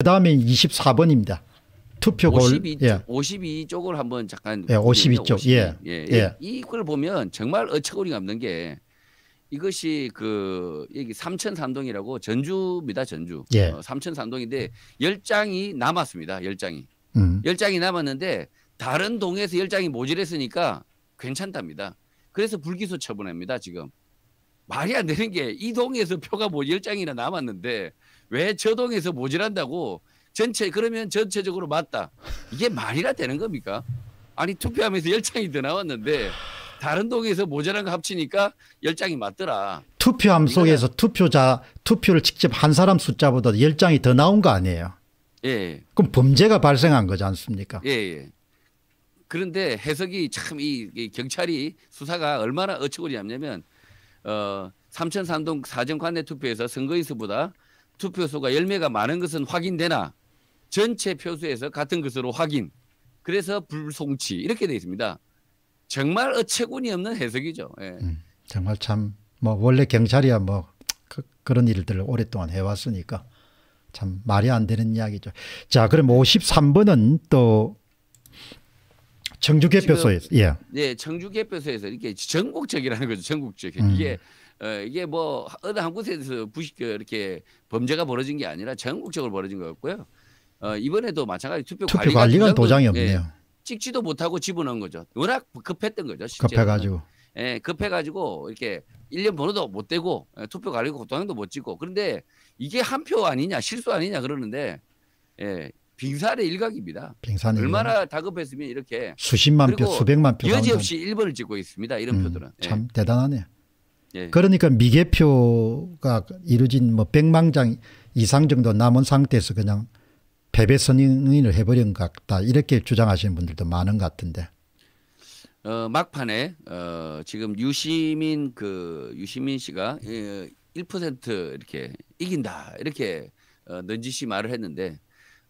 그 다음에 24번입니다. 투표 52, 예. 52쪽을 한번 잠깐 예, 52쪽 52, 예. 예. 예. 예. 이걸 보면 정말 어처구니가 없는 게 이것이 그 여기 삼천삼동이라고 전주입니다. 전주. 예. 어, 삼천삼동인데 1 0장이 남았습니다. 1 0장이1 0장이 남았는데 다른 동에서 1 0장이 모질했으니까 괜찮답니다. 그래서 불기소 처분합니다. 지금. 말이 안 되는 게 이 동에서 표가 뭐0장이나 남았는데 왜 저동에서 모질한다고 전체 그러면 전체적으로 맞다. 이게 말이라 되는 겁니까? 아니 투표하면서 열장이 더 나왔는데 다른 동에서 모자란 거 합치니까 열장이 맞더라. 투표함 속에서 투표자 투표를 직접 한 사람 숫자보다 열장이 더 나온 거 아니에요? 예. 그럼 범죄가 발생한 거지 않습니까? 예. 예. 그런데 해석이 참 이 경찰이 수사가 얼마나 어처구니없냐면 어 삼천삼동 사전관내 투표에서 선거인수보다 투표소가 열매가 많은 것은 확인되나 전체 표수에서 같은 것으로 확인. 그래서 불송치 이렇게 되어 있습니다. 정말 어처구니 없는 해석이죠. 예. 음, 정말 참 뭐 원래 경찰이야 뭐 그, 그런 일들을 오랫동안 해왔으니까 참 말이 안 되는 이야기죠. 자 그럼 53번은 또 청주개표소에서 예. 네, 청주개표소에서 이렇게 전국적이라는 거죠. 전국적. 음. 이게 어, 이게 뭐 어느 한 곳에서 부식 이렇게 범죄가 벌어진 게 아니라 전국적으로 벌어진 것 같고요. 어, 이번에도 마찬가지 투표, 투표 관리가 도장이 예, 없네요. 예, 찍지도 못하고 집어넣은 거죠. 워낙 급했던 거죠. 실제로는. 급해가지고. 예, 급해가지고 이렇게 일련 번호도 못 되고 예, 투표 관리고 도장도 못 찍고 그런데 이게 한 표 아니냐 실수 아니냐 그러는데 예, 빙산의 일각입니다. 빙산의 얼마나 일각. 다급했으면 이렇게 수십만 표, 수백만 표. 여지없이 1번을 찍고 있습니다. 이런 음, 표들은. 예. 참 예. 대단하네요. 예. 그러니까 미개표가 이루어진 뭐 백만장 이상 정도 남은 상태에서 그냥 패배 선언을 해버린 것 같다 이렇게 주장하시는 분들도 많은 것 같은데. 어, 막판에 어, 지금 유시민 그 유시민 씨가 1% 예, 이렇게 이긴다 이렇게 어, 넌지시 말을 했는데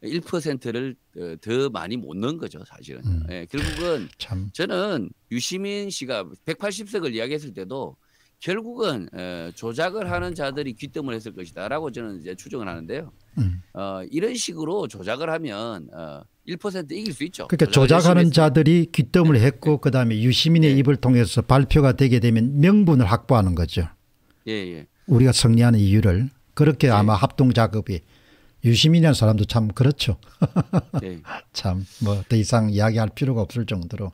1%를 어, 더 많이 못 넣은 거죠, 사실은. 음. 예, 결국은 참. 저는 유시민 씨가 180석을 이야기했을 때도 결국은 어, 조작을 하는 자들이 귀뜸을 했을 것이다라고 저는 이제 추정을 하는데요. 음. 어, 이런 식으로 조작을 하면 어, 1% 이길 수 있죠. 그러니까 조작하는 자들이 귀뜸을 네. 했고 네. 그다음에 유시민의 네. 입을 통해서 발표가 되게 되면 명분을 확보하는 거죠. 예, 예. 우리가 승리하는 이유를 그렇게 예. 아마 합동 작업이 유시민이라는 사람도 참 그렇죠. 참뭐 더 이상 이야기할 필요가 없을 정도로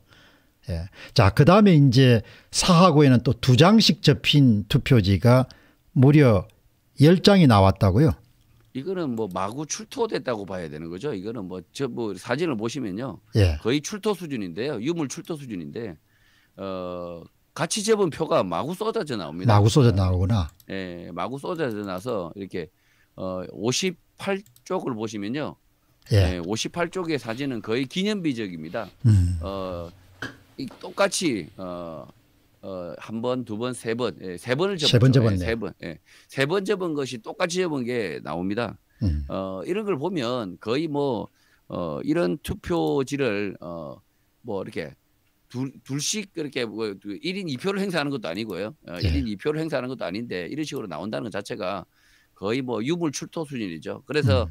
예. 자, 그 다음에 이제 사하고에는또 두 장씩 접힌 투표지가 무려 열장이 나왔다고요. 이거는 뭐 마구 출토됐다고 봐야 되는 거죠. 이거는 뭐 저뭐 뭐 사진을 보시면요. 예. 거의 출토 수준인데요. 유물 출토 수준인데 어 같이 접은 표가 마구 쏟아져 나옵니다. 마구 쏟아져 나오구나. 예, 마구 쏟아져 나서 이렇게 어 58쪽을 보시면요. 예. 예 58쪽의 사진은 거의 기념비적입니다. 음. 어 똑같이 어, 어, 한 번, 두 번, 세 번, 예, 세 번을 접었죠. 세번 예, 접었네. 예, 세 번, 예. 세 번 접은 것이 똑같이 접은 게 나옵니다. 음. 어, 이런 걸 보면 거의 뭐 어, 이런 투표지를 어, 뭐 이렇게 둘, 둘씩 그렇게 뭐 1인 그 2표를 행사하는 것도 아니고요. 어, 예. 1인 2표를 행사하는 것도 아닌데 이런 식으로 나온다는 것 자체가 거의 뭐 유물 출토 수준이죠. 그래서 음.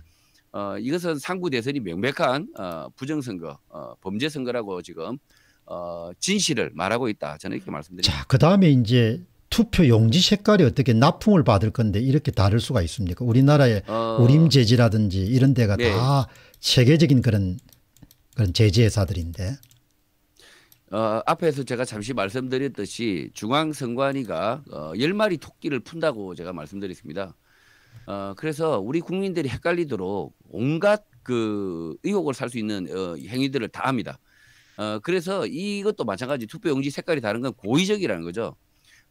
어, 이것은 상구 대선이 명백한 어, 부정선거, 어, 범죄선거라고 지금 어, 진실을 말하고 있다. 저는 이렇게 말씀드립니다. 자, 그 다음에 이제 투표 용지 색깔이 어떻게 납품을 받을 건데 이렇게 다를 수가 있습니까? 우리나라의 어... 우림제지라든지 이런 데가 네. 다 세계적인 그런 그런 제지회사들인데. 어, 앞에서 제가 잠시 말씀드렸듯이 중앙선관위가 어, 마리 토끼를 푼다고 제가 말씀드렸습니다. 어, 그래서 우리 국민들이 헷갈리도록 온갖 그 의혹을 살 수 있는 어, 행위들을 다 합니다. 어, 그래서 이것도 마찬가지 투표용지 색깔이 다른 건 고의적이라는 거죠.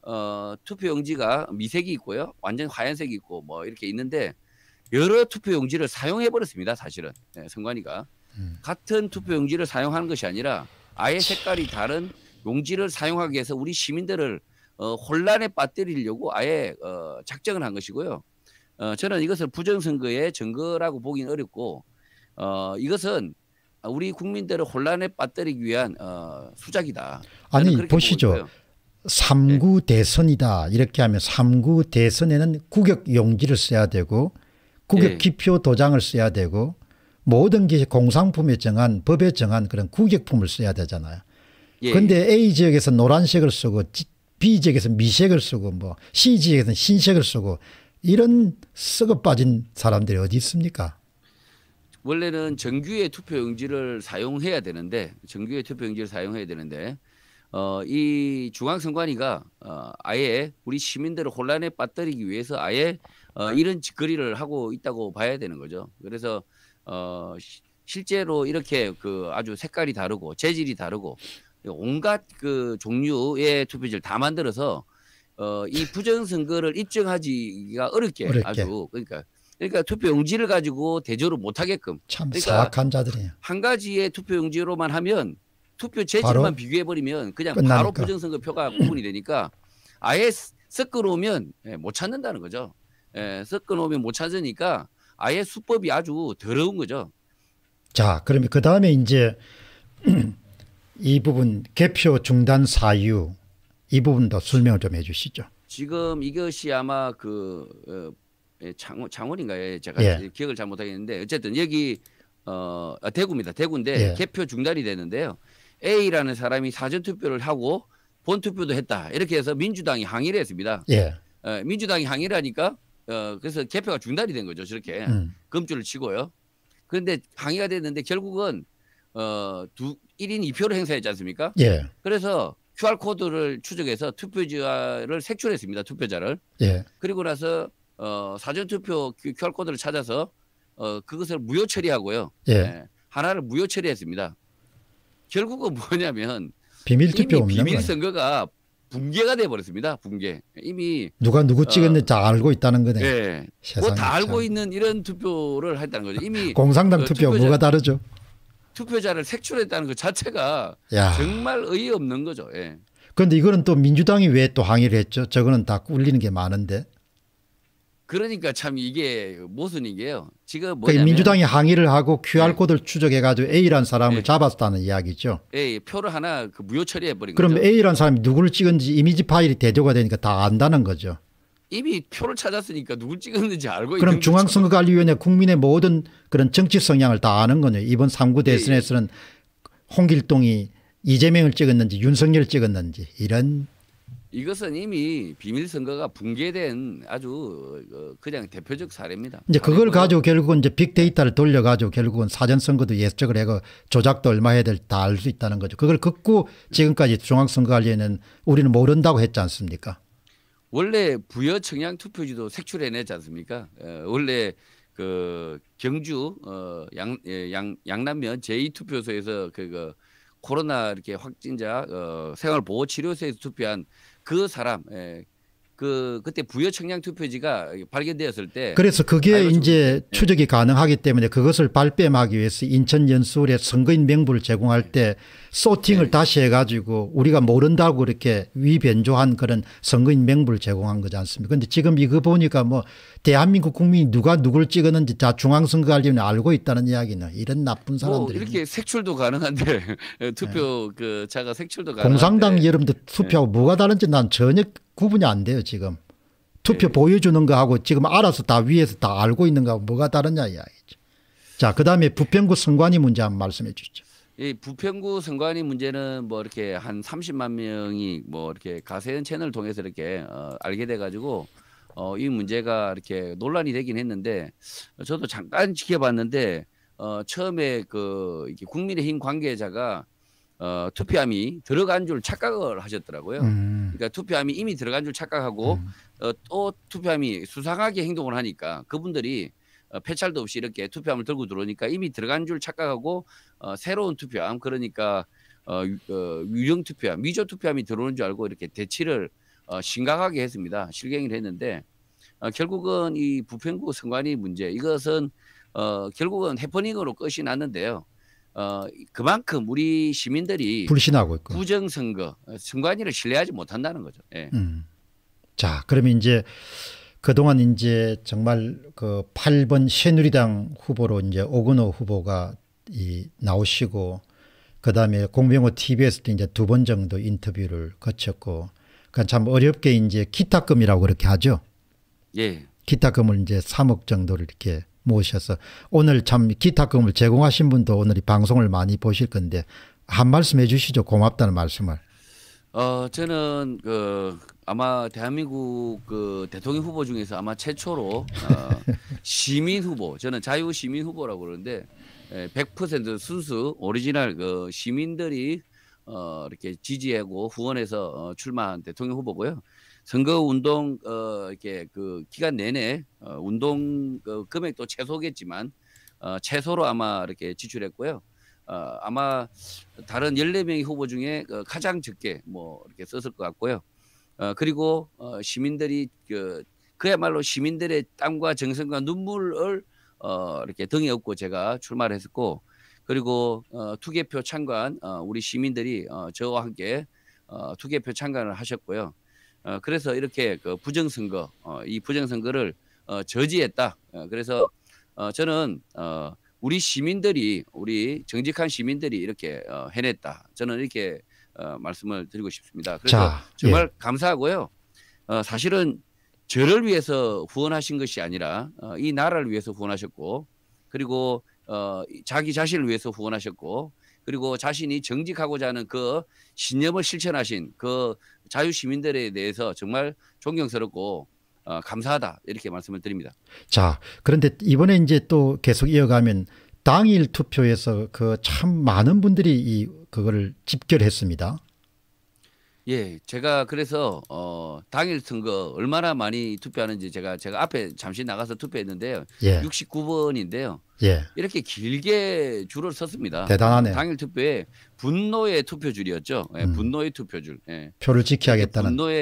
어, 투표용지가 미색이 있고요. 완전 하얀색이 있고 뭐 이렇게 있는데 여러 투표용지를 사용해버렸습니다. 사실은 네, 선관위가. 음. 같은 투표용지를 사용하는 것이 아니라 아예 색깔이 다른 용지를 사용하기 위해서 우리 시민들을 어, 혼란에 빠뜨리려고 아예 어, 작정을 한 것이고요. 어, 저는 이것을 부정선거의 증거라고 보기는 어렵고 어, 이것은 아, 우리 국민들을 혼란에 빠뜨리기 위한 어, 수작이다. 아니 보시죠. 삼구 네. 대선이다 이렇게 하면 삼구 대선에는 구격 용지를 써야 되고 구격 예. 기표 도장을 써야 되고 모든 게 공산품에 정한 법에 정한 그런 구격품을 써야 되잖아요. 그런데 예. A 지역에서 노란색을 쓰고 B 지역에서 미색을 쓰고 뭐 C 지역에서 흰색을 쓰고 이런 썩어 빠진 사람들이 어디 있습니까? 원래는 정규의 투표용지를 사용해야 되는데 정규의 투표용지를 사용해야 되는데 어, 이 중앙선관위가 어, 아예 우리 시민들을 혼란에 빠뜨리기 위해서 아예 어, 이런 짓거리를 하고 있다고 봐야 되는 거죠. 그래서 어, 시, 실제로 이렇게 그 아주 색깔이 다르고 재질이 다르고 온갖 그 종류의 투표지를 다 만들어서 어, 이 부정선거를 입증하기가 어렵게, 어렵게. 아주 그러니까 그러니까 투표용지를 가지고 대조를 못하게끔. 참 그러니까 사악한 자들이에요. 한 가지의 투표용지로만 하면 투표 재질만 비교해버리면 그냥 끝나니까. 바로 부정선거표가 구분이 되니까 아예 섞어놓으면 예, 못 찾는다는 거죠. 예, 섞어놓으면 못 찾으니까 아예 수법이 아주 더러운 거죠. 자, 그러면 그 다음에 이제 이 부분 개표 중단 사유 이 부분도 설명을 좀 해주시죠. 지금 이것이 아마 그 어, 예, 창원, 창원인가요? 예, 제가 예. 기억을 잘 못하겠는데 어쨌든 여기 어 아, 대구입니다. 대구인데 예. 개표 중단이 되는데요. A라는 사람이 사전 투표를 하고 본 투표도 했다. 이렇게 해서 민주당이 항의를 했습니다. 예. 어, 민주당이 항의를 하니까 어 그래서 개표가 중단이 된 거죠. 저렇게 음. 금주를 치고요. 그런데 항의가 됐는데 결국은 어두 1인 2표로 행사했지 않습니까? 예. 그래서 QR 코드를 추적해서 투표지를 색출했습니다. 투표자를. 예. 그리고 나서 어, 사전투표 결 r 코드 찾아서 어, 그것을 무효 처리하고요. 예. 예. 하나를 무효 처리했습니다. 결국은 뭐냐면 비밀 투표 비밀 선거가 붕괴가 돼 버렸습니다. 붕괴. 이미 누가 누구 어, 찍었는지 어, 알고 있다는 거네. 예. 뭐다 알고 있는 이런 투표를 했다는 거죠. 이미 공산당 어, 투표 투표 뭐가 다르죠? 투표자를 색출했다는 것 자체가 야. 정말 의의 없는 거죠. 예. 그런데 이거는 또 민주당이 왜 또 항의를 했죠? 저거는 다 꿀리는 게 많은데. 그러니까 참 이게 모순인 게요. 지금 그러니까 뭐냐면 그 민주당이 항의를 하고 QR 예. 코드를 네. 추적해가지고 A라는 사람을 네. 잡았다는 이야기죠. 예, 예, 표를 하나 그 무효 처리해 버린 거죠. 그럼 A라는 사람이 누구를 찍은지 이미지 파일이 대조가 되니까 다 안다는 거죠. 이미 표를 찾았으니까 누굴 찍었는지 알고 그럼 중앙선거관리위원회 국민의 모든 그런 정치 성향을 다 아는 거네요. 이번 3구 대선에서는 네. 홍길동이 이재명을 찍었는지 윤석열 찍었는지 이런 이것은 이미 비밀 선거가 붕괴된 아주 어, 그냥 대표적 사례입니다. 이제 그걸 가지고 결국은 이제 빅데이터를 돌려 가지고 결국은 사전 선거도 예측을 해가 조작도 얼마 해야 될다알 수 있다는 거죠. 그걸 극구 지금까지 중앙선거관리는 우리는 모른다고 했지 않습니까? 원래 부여 청양 투표지도 색출해내지 않습니까? 어, 원래 그 경주 어, 양, 예, 양, 양남면 제2 투표소에서 그거 코로나 이렇게 확진자 어, 생활보호치료소에서 투표한 그 사람, 예, 그 그때 부여 청량 투표지가 발견되었을 때 그래서 그게 이제 네. 추적이 가능하기 때문에 그것을 발뺌하기 위해서 인천 연수울에 선거인 명부를 제공할 때 소팅을 네. 다시 해가지고 우리가 모른다고 이렇게 위변조한 그런 선거인 명부를 제공한 거지 않습니까? 근데 지금 이거 보니까 뭐 대한민국 국민이 누가 누굴 찍었는지 다중앙선거관리위 알고 있다는 이야기는 이런 나쁜 뭐 사람들이 뭐 이렇게 색출도 가능한데 투표 네. 그 자가 색출도 가능한데 공산당 여러분들 투표하고 뭐가 다른지 난 전혀 구분이 안 돼요 지금. 투표 네. 보여주는 거하고 지금 알아서 다 위에서 다 알고 있는 거하고 뭐가 다르냐 이야기죠. 자, 그 다음에 부평구 선관위 문제 한번 말씀해 주시죠. 이 부평구 선관위 문제는 뭐 이렇게 한 30만 명이 뭐 이렇게 가세현 채널 통해서 이렇게 어, 알게 돼가지고 어, 이 문제가 이렇게 논란이 되긴 했는데 저도 잠깐 지켜봤는데 어, 처음에 그 국민의힘 관계자가 어, 투표함이 들어간 줄 착각을 하셨더라고요. 음. 그러니까 투표함이 이미 들어간 줄 착각하고 음. 어, 또 투표함이 수상하게 행동을 하니까 그분들이 어, 폐찰도 없이 이렇게 투표함을 들고 들어오니까 이미 들어간 줄 착각하고 어, 새로운 투표함 그러니까 어, 어, 유령 투표함, 위조 투표함이 들어오는 줄 알고 이렇게 대치를 어, 심각하게 했습니다. 실갱이를 했는데 어, 결국은 이 부평구 선관위 문제 이것은 어, 결국은 해퍼닝으로 끝이 났는데요. 어 그만큼 우리 시민들이 불신하고 있고 부정 선거 어, 선관위를 신뢰하지 못한다는 거죠. 예. 음. 자, 그러면 이제 그동안 이제 정말 그 8번 새누리당 후보로 이제 오근호 후보가 이 나오시고 그다음에 공병호 TV에서도 이제 두 번 정도 인터뷰를 거쳤고 그니까참 어렵게 이제 기타금이라고 그렇게 하죠. 예. 기타금을 이제 3억 정도를 이렇게 모셔서 오늘 참 기탁금을 제공하신 분도 오늘 이 방송을 많이 보실 건데 한 말씀 해주시죠. 고맙다는 말씀을. 어 저는 그 아마 대한민국 그 대통령 후보 중에서 아마 최초로 어, 시민 후보 저는 자유 시민 후보라고 그러는데 100% 예, 순수 오리지널 그 시민들이 어, 이렇게 지지하고 후원해서 어, 출마한 대통령 후보고요. 선거 운동 어 이렇게 그 기간 내내 어, 운동 그 금액도 최소겠지만 어, 최소로 아마 이렇게 지출했고요. 어, 아마 다른 14명의 후보 중에 그 가장 적게 뭐 이렇게 썼을 것 같고요. 어, 그리고 어, 시민들이 그, 그야말로 시민들의 땀과 정성과 눈물을 어, 이렇게 등에 업고 제가 출마를 했었고 그리고 어, 투개표 참관 어, 우리 시민들이 어, 저와 함께 어, 투개표 참관을 하셨고요. 어, 그래서 이렇게 그 부정선거, 어, 이 부정선거를 어, 저지했다. 어, 그래서 어, 저는 어, 우리 시민들이, 우리 정직한 시민들이 이렇게 어, 해냈다. 저는 이렇게 어, 말씀을 드리고 싶습니다. 그래서 자, 정말 예. 감사하고요. 어, 사실은 저를 위해서 후원하신 것이 아니라 어, 이 나라를 위해서 후원하셨고 그리고 어, 자기 자신을 위해서 후원하셨고 그리고 자신이 정직하고자 하는 그 신념을 실천하신 그 자유 시민들에 대해서 정말 존경스럽고 어, 감사하다 이렇게 말씀을 드립니다. 자 그런데 이번에 이제 또 계속 이어가면 당일 투표에서 그 참 많은 분들이 이 그걸 집결했습니다. 예, 제가 그래서 어 당일 선거 얼마나 많이 투표하는지 제가 제가 앞에 잠시 나가서 투표했는데요. 예. 69번인데요. 예. 이렇게 길게 줄을 섰습니다. 대단하네. 당일 투표에 분노의 투표줄이었죠. 예, 음. 분노의 투표줄. 예. 표를 지켜겠다는 분노의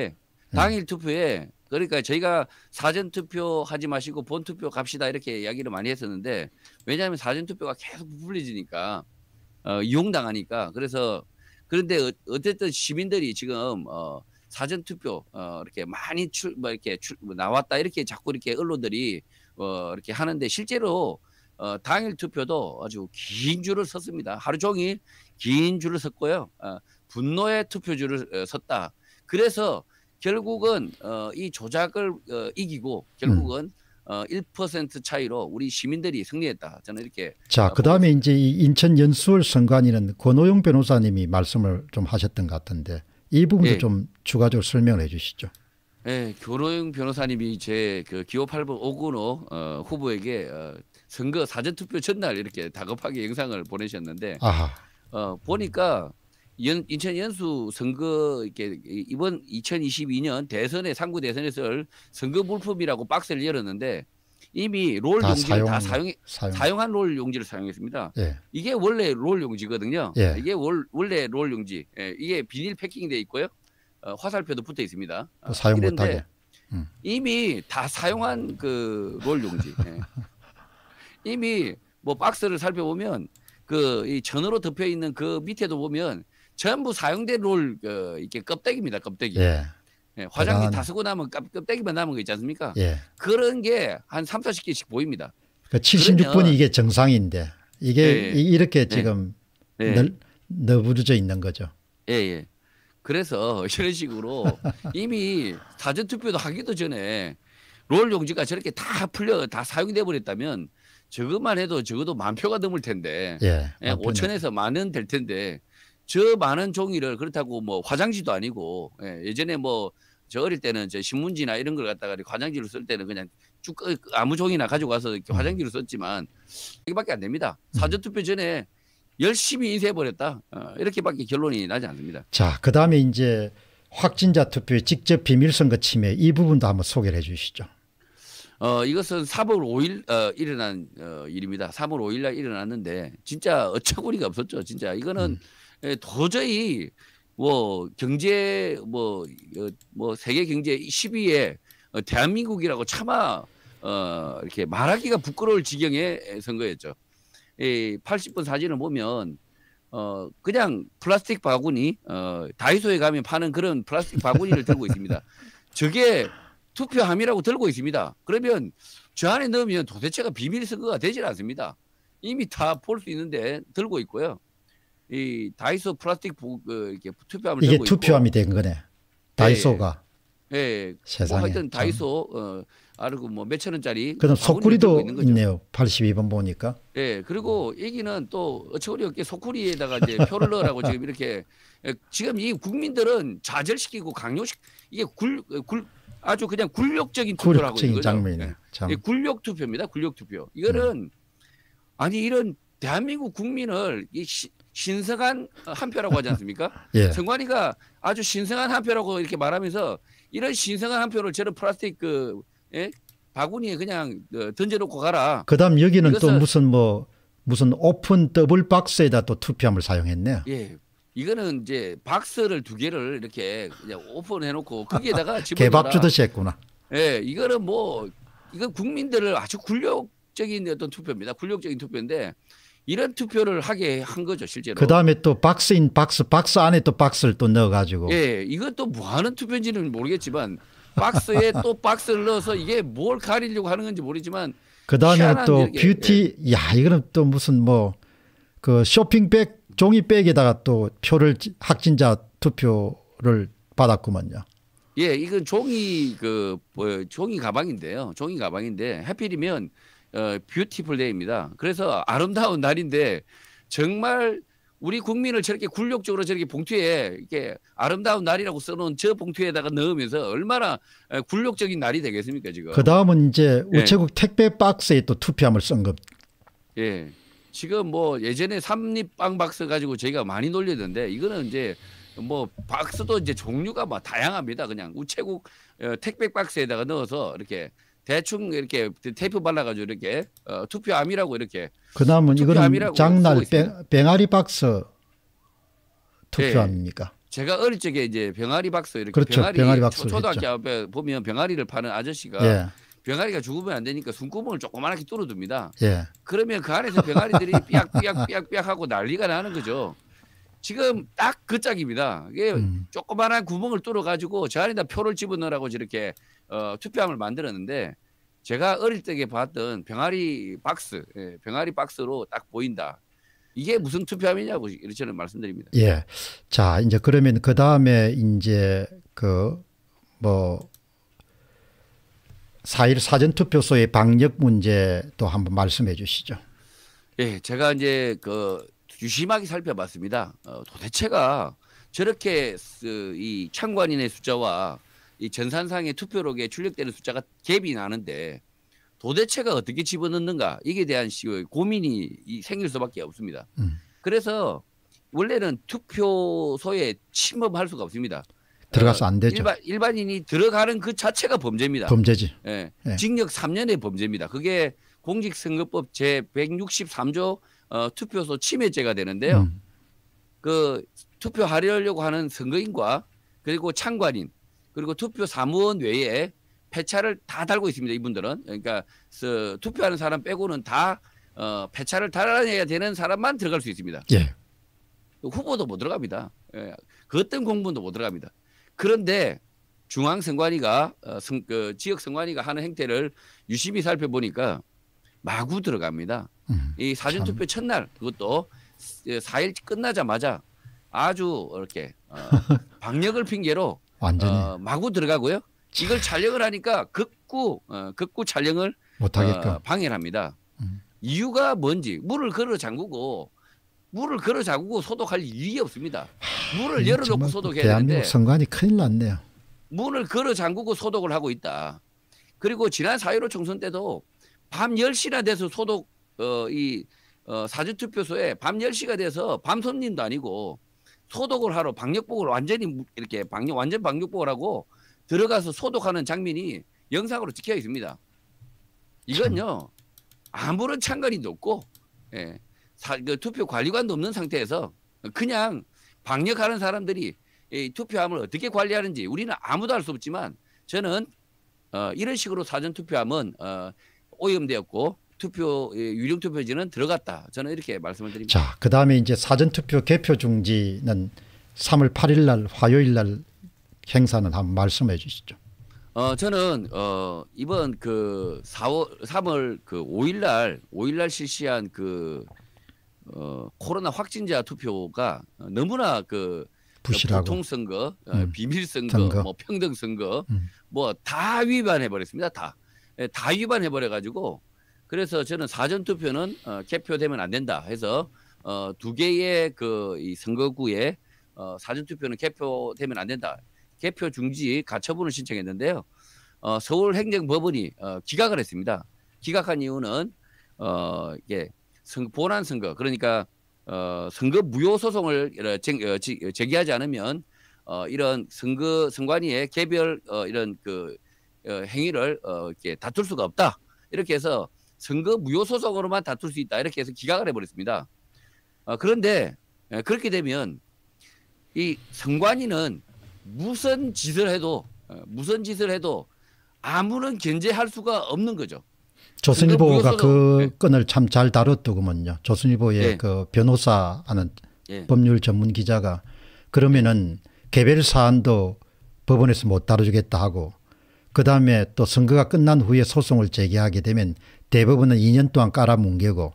예. 당일 투표에 그러니까 저희가 사전 투표 하지 마시고 본 투표 갑시다 이렇게 이야기를 많이 했었는데 왜냐하면 사전 투표가 계속 부풀려지니까 어, 이용당하니까 그래서 그런데 어, 어쨌든 시민들이 지금 어, 사전 투표 어, 이렇게 많이 출, 뭐 이렇게 출, 뭐 나왔다 이렇게 자꾸 이렇게 언론들이 어, 이렇게 하는데 실제로 어, 당일 투표도 아주 긴 줄을 섰습니다. 하루 종일 긴 줄을 섰고요. 어, 분노의 투표줄을 어, 섰다. 그래서 결국은 어, 이 조작을 어, 이기고 음. 결국은 음. 어, 1% 차이로 우리 시민들이 승리했다. 저는 이렇게. 자, 어, 그 다음에 이제 이 인천 연수월 선관위는 권호용 변호사님이 말씀을 좀 하셨던 것 같은데 이 부분도 예. 좀 추가적으로 설명을 해 주시죠. 예, 권로용 변호사님이 제 그 기호 8번 오군호 어, 후보에게 어, 선거 사전투표 전날 이렇게 다급하게 영상을 보내셨는데 아하. 어, 보니까 연, 인천 연수 선거 이렇게 이번 2022년 대선에 상구 대선에서 선거 물품이라고 박스를 열었는데 이미 롤 용지를 사용, 다 사용, 사용 한롤 용지를 사용했습니다. 예. 이게 원래 롤 용지거든요. 예. 이게 월, 원래 롤 용지. 예, 이게 비닐 패킹돼 있고요. 어, 화살표도 붙어 있습니다. 어, 사용 못하게. 음. 이미 다 사용한 그 롤 용지. 예. 이미 뭐 박스를 살펴보면 그이 전으로 덮여 있는 그 밑에도 보면 전부 사용된롤 어, 그, 이게 껍데기입니다. 껍데기. 예. 예, 화장실다 쓰고 나면 껍데기만 남은 거 있지 않습니까? 예. 그런 게 한 3, 40개씩 보입니다. 그 그러니까 76분이 이게 정상인데 이게 예, 이렇게 예. 지금 예. 널, 너부르져 있는 거죠. 예, 예. 그래서 이런 식으로 이미 사전 투표도 하기도 전에 롤 용지가 저렇게 다 풀려 다 사용돼 버렸다면 저것만 해도 적어도 만 표가 넘을 텐데 예, 5천에서 만원될 텐데 저 많은 종이를 그렇다고 뭐 화장지도 아니고 예, 예전에 뭐 저 어릴 때는 저 신문지나 이런 걸 갖다가 화장지로 쓸 때는 그냥 쭉 그 아무 종이나 가지고 가서 이렇게 음. 화장지로 썼지만 이게밖에 안 됩니다. 음. 사전 투표 전에 열심히 인쇄해 버렸다 어, 이렇게밖에 결론이 나지 않습니다. 자 그다음에 이제 확진자 투표 직접 비밀선거 침해 이 부분도 한번 소개를 해 주시죠. 어, 이것은 3월 5일 어, 일어난 어, 일입니다. 3월 5일 날 일어났는데 진짜 어처구니가 없었죠. 진짜 이거는 음. 예, 도저히 뭐 경제 뭐뭐 어, 뭐 세계 경제 10위에 어, 대한민국이라고 차마 어 이렇게 말하기가 부끄러울 지경의 선거였죠. 이 80분 사진을 보면 어 그냥 플라스틱 바구니 어 다이소에 가면 파는 그런 플라스틱 바구니를 들고 있습니다. 저게 투표함이라고 들고 있습니다. 그러면 저 안에 넣으면 도대체가 비밀 선거가 되질 않습니다. 이미 다 볼 수 있는데 들고 있고요. 이 다이소 플라스틱 보, 그 이렇게 투표함을 이게 투표함이 있고. 된 거네. 다이소가. 예. 예. 뭐 세상에. 뭐 하여튼 다이소 어 아르고 뭐 몇천 원짜리. 그럼 소쿠리도 있네요. 82번 보니까. 예. 그리고 여기는 또 어처구니 없게 소쿠리에다가 이제 표를 넣으라고 지금 이렇게 예, 지금 이 국민들은 좌절시키고 강요시 이게 굴 굴 아주 그냥 굴욕적인 투표를 고 있는 거죠. 장면이네. 예. 예. 굴욕 투표입니다. 굴욕 투표. 이거는 음. 아니 이런 대한민국 국민을 이 시, 신성한 한 표라고 하지 않습니까? 예. 성관이가 아주 신성한 한 표라고 이렇게 말하면서 이런 신성한 한 표를 저런 플라스틱 그 예? 바구니에 그냥 어, 던져놓고 가라. 그다음 여기는 또 무슨 뭐 무슨 오픈 더블 박스에다 또 투표함을 사용했네. 예. 이거는 이제 박스를 두 개를 이렇게 그냥 오픈해놓고 거기에다가 개밥 주듯이 했구나. 예, 이거는 뭐 이건 국민들을 아주 굴욕적인 어떤 투표입니다. 굴욕적인 투표인데 이런 투표를 하게 한 거죠 실제로. 그 다음에 또 박스인 박스 박스 안에 또 박스를 또 넣어가지고. 예, 이것도 뭐 하는 투표인지는 모르겠지만 박스에 또 박스를 넣어서 이게 뭘 가리려고 하는 건지 모르지만. 그 다음에 또 이렇게, 뷰티 예. 야 이거는 또 무슨 뭐 그 쇼핑백 종이백에다가 또 표를 확진자 투표를 받았구먼요. 예, 이건 종이 그 뭐, 종이 가방인데요. 종이 가방인데 하필이면 어, 뷰티풀 데이입니다. 그래서 아름다운 날인데 정말 우리 국민을 저렇게 굴욕적으로 저렇게 봉투에 이렇게 아름다운 날이라고 써놓은 저 봉투에다가 넣으면서 얼마나 굴욕적인 날이 되겠습니까 지금. 그 다음은 이제 예. 우체국 예. 택배 박스에 또 투표함을 쓴 것. 예. 지금 뭐 예전에 삼립빵 박스 가지고 저희가 많이 놀리던데 이거는 이제 뭐 박스도 이제 종류가 뭐 다양합니다. 그냥 우체국 어, 택배 박스에다가 넣어서 이렇게 대충 이렇게 테이프 발라가지고 이렇게 어, 투표함이라고 이렇게. 그다음은 이거는 장날 병아리 박스 투표함입니까? 네. 제가 어릴 적에 이제 병아리 박스 이렇게 그렇죠. 병아리, 병아리 초등학교 앞에 보면 병아리를 파는 아저씨가 예. 병아리가 죽으면 안 되니까 숨구멍을 조그만하게 뚫어둡니다. 예. 그러면 그 안에서 병아리들이 삐약삐약삐약삐약 하고 난리가 나는 거죠. 지금 딱 그 짝입니다. 이게 음. 조그마한 구멍을 뚫어 가지고 저 안에다 표를 집어넣으라고 저렇게 어, 투표함을 만들었는데 제가 어릴 때에 봤던 병아리 박스, 예, 병아리 박스로 딱 보인다. 이게 무슨 투표함이냐고 이렇게 저는 말씀드립니다. 예. 자, 이제 그러면 그 다음에 이제 그 뭐 사일 사전 투표소의 방역 문제 도 한번 말씀해 주시죠. 예, 제가 이제 그 유심하게 살펴봤습니다. 어, 도대체가 저렇게 이 참관인의 숫자와 이 전산상의 투표록에 출력되는 숫자가 갭이 나는데 도대체가 어떻게 집어넣는가 이게 대한 고민이 생길 수밖에 없습니다. 음. 그래서 원래는 투표소에 침범할 수가 없습니다. 들어가서 어, 안 되죠. 일반, 일반인이 들어가는 그 자체가 범죄입니다. 범죄지. 예. 예. 징역 3년의 범죄입니다. 그게 공직선거법 제 163조 어, 투표소 침해죄가 되는데요. 음. 그 투표하려고 하는 선거인과 그리고 창관인 그리고 투표 사무원 외에 폐차를 다 달고 있습니다. 이분들은 그러니까 투표하는 사람 빼고는 다 어, 폐차를 달아내야 되는 사람만 들어갈 수 있습니다. 예. 후보도 못 들어갑니다. 예. 그 어떤 공무원도 못 들어갑니다. 그런데 중앙선관위가 어, 그 지역선관위가 하는 행태를 유심히 살펴보니까 마구 들어갑니다. 음, 이 사전 투표 첫날 그것도 4일 예, 끝나자마자 아주 이렇게 어, 방역을 핑계로 완전히 어, 마구 들어가고요. 이걸 촬영을 하니까 극구 어, 극구 촬영을 못하게끔 어, 방해 합니다. 음. 이유가 뭔지 물을 걸어 잠그고 물을 걸어 잠그고 소독할 일이 없습니다. 물을 열어놓고 소독해야 대한민국 되는데 선관이 큰일 났네요. 문을 걸어 잠그고 소독을 하고 있다. 그리고 지난 4.15 총선 때도 밤 10시나 돼서 소독 어, 이 어, 사전투표소에 밤 10시가 돼서 밤 손님도 아니고 소독을 하러 방역복을 완전히 이렇게 방역, 완전 방역복을 하고 들어가서 소독하는 장면이 영상으로 찍혀 있습니다. 이건요 아무런 창관이도 없고 예, 사, 그 투표 관리관도 없는 상태에서 그냥 방역하는 사람들이 이 투표함을 어떻게 관리하는지 우리는 아무도 알 수 없지만 저는 어, 이런 식으로 사전 투표함은 어, 오염되었고 투표 예, 유령 투표지는 들어갔다. 저는 이렇게 말씀을 드립니다. 자, 그다음에 이제 사전 투표 개표 중지는 3월 8일 날 화요일 날 행사는 한번 말씀해 주시죠. 어 저는 어 이번 그 4월 3월 그 5일 날 5일 날 실시한 그 어, 코로나 확진자 투표가 너무나 그 부실하고. 보통 선거, 어, 음. 비밀 선거, 선거, 뭐 평등 선거, 음. 뭐다 위반해 버렸습니다. 다 예, 다 위반해버려가지고 그래서 저는 사전 투표는 어, 개표되면 안 된다 해서 어, 두 개의 그 이 선거구에 어, 사전 투표는 개표되면 안 된다. 개표 중지 가처분을 신청했는데요. 어, 서울행정법원이 어, 기각을 했습니다. 기각한 이유는 어, 이게 선, 본안 선거 그러니까 어, 선거 무효 소송을 제, 어, 어, 어, 제기하지 않으면 어, 이런 선거 선관위의 개별 어, 이런 그 어, 행위를 어, 이렇게 다툴 수가 없다. 이렇게 해서 선거 무효 소송으로만 다툴 수 있다. 이렇게 해서 기각을 해버렸습니다. 어, 그런데 예, 그렇게 되면 이 선관위는 무슨 짓을 해도 무슨 짓을 해도 아무런 견제할 수가 없는 거죠. 조선일보가 그 네. 건을 참 잘 다뤘더구먼요. 조선일보의 네. 그 변호사 하는 네. 법률 전문 기자가 그러면은 개별 사안도 법원에서 못 다뤄주겠다 하고 그 다음에 또 선거가 끝난 후에 소송을 제기하게 되면 대법원은 2년 동안 깔아뭉개고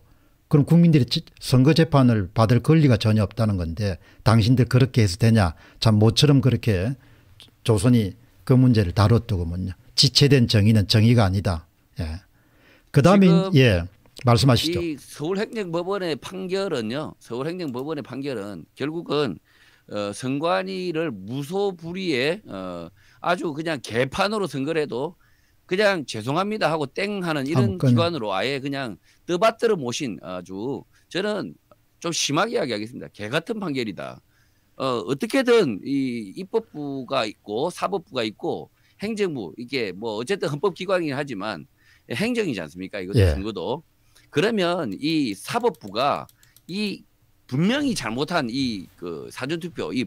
그럼 국민들이 선거 재판을 받을 권리가 전혀 없다는 건데 당신들 그렇게 해서 되냐 참 모처럼 그렇게 조선이 그 문제를 다뤘더군요. 지체된 정의는 정의가 아니다. 예. 그 다음에 예 말씀하시죠. 서울행정법원의 판결은요. 서울행정법원의 판결은 결국은 어, 선관위를 무소불위의 어, 아주 그냥 개판으로 선거를 해도 그냥 죄송합니다 하고 땡 하는 이런 아, 기관으로 아예 그냥 떠받들어 모신 아주 저는 좀 심하게 이야기하겠습니다. 개 같은 판결이다. 어, 어떻게든 이 입법부가 있고 사법부가 있고 행정부 이게 뭐 어쨌든 헌법기관이긴 하지만 행정이지 않습니까? 이것도 예. 선거도 그러면 이 사법부가 이 분명히 잘못한 이 그 사전투표 이,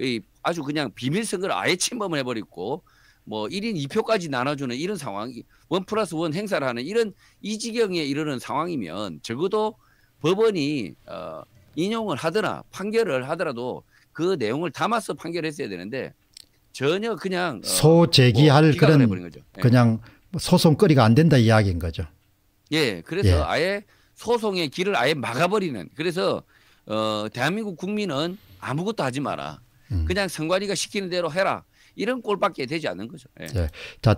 이 아주 그냥 비밀 선거를 아예 침범을 해버렸고 뭐 1인 2표까지 나눠주는 이런 상황이 원 플러스 원 행사를 하는 이런 이 지경에 이르는 상황이면 적어도 법원이 어, 인용을 하거나 판결을 하더라도 그 내용을 담아서 판결했어야 되는데 전혀 그냥 어, 소 뭐 제기할 뭐 그런 예. 그냥 소송거리가 안 된다 이야기인 거죠. 예, 그래서 예. 아예 소송의 길을 아예 막아버리는 그래서 어, 대한민국 국민은 아무것도 하지 마라. 음. 그냥 선관위가 시키는 대로 해라. 이런 꼴밖에 되지 않는 거죠. 예. 네. 예. 자,